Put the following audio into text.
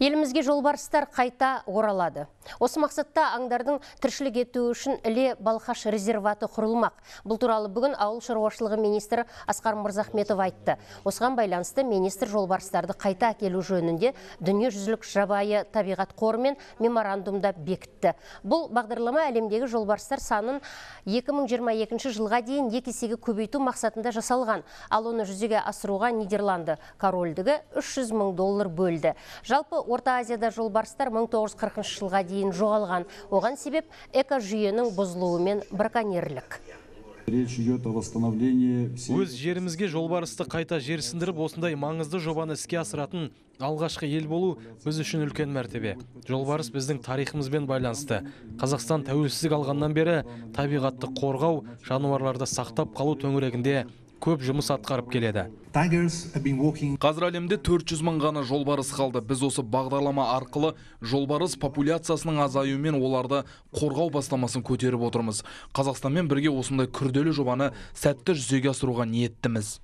елімізге жолбарыстар қайта оралады осы мақсатта аңдардың тіршілік етуі үшін іле балқаш резерваты құрылмақ бұл туралы бүгін ауыл шаруашылығы министрі асқар мырзахметов айтты осыған байланысты министр жолбарыстарды қайта әкелу жөнінде жүзілік жабайы табиғат қорымен меморандумда бекітті бұл бағдарлама әлемдегі жолбарыстар санын 2022 жылға дейін екі есеге көбейту мақсатында жасалған ал оны жүзеге асыруға нидерланды корольдігі 300 мың доллар бөлді жалпы Орта Азияда жолбарыстар 1940 жылға дейін жоғалған. Оған себеп экожүйенің бұзылуы мен браконьерлік. Өз жерімізге жолбарысты қайта жерсіндіріп, осындай маңызды жобаны іске асыратын алғашқы ел болу біз үшін үлкен мәртебе. Жолбарыс біздің тарихымызбен байланысты. Қазақстан тәуелсіздік алғаннан бері табиғатты қорғау, жануарларды сақтап қалу төңірегінде көп жұмыс атқарып келеді қазір әлемде 400 мың ғана жолбарыс қалды біз осы бағдарлама арқылы жолбарыс популяциясының мен оларды қорғау бастамасын көтеріп отырмыз қазақстанмен бірге осындай күрделі жобаны сәтті жүзеге асыруға ниеттіміз